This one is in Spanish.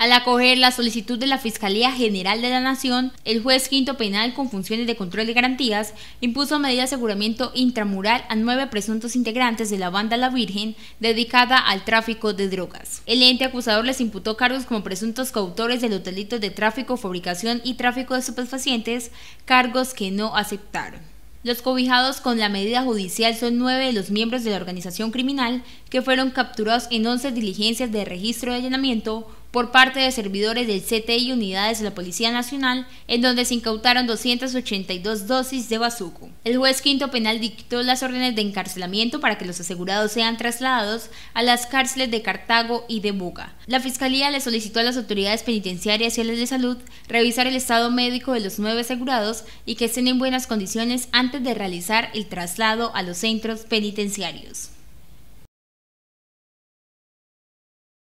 Al acoger la solicitud de la Fiscalía General de la Nación, el juez quinto penal con funciones de control de garantías impuso medida de aseguramiento intramural a nueve presuntos integrantes de la banda La Virgen dedicada al tráfico de drogas. El ente acusador les imputó cargos como presuntos coautores de los delitos de tráfico, fabricación y tráfico de superfacientes, cargos que no aceptaron. Los cobijados con la medida judicial son nueve de los miembros de la organización criminal que fueron capturados en once diligencias de registro de allanamiento por parte de servidores del CTI y unidades de la Policía Nacional, en donde se incautaron 282 dosis de bazuco. El juez quinto penal dictó las órdenes de encarcelamiento para que los asegurados sean trasladados a las cárceles de Cartago y de Buga. La Fiscalía le solicitó a las autoridades penitenciarias y a las de salud revisar el estado médico de los nueve asegurados y que estén en buenas condiciones antes de realizar el traslado a los centros penitenciarios.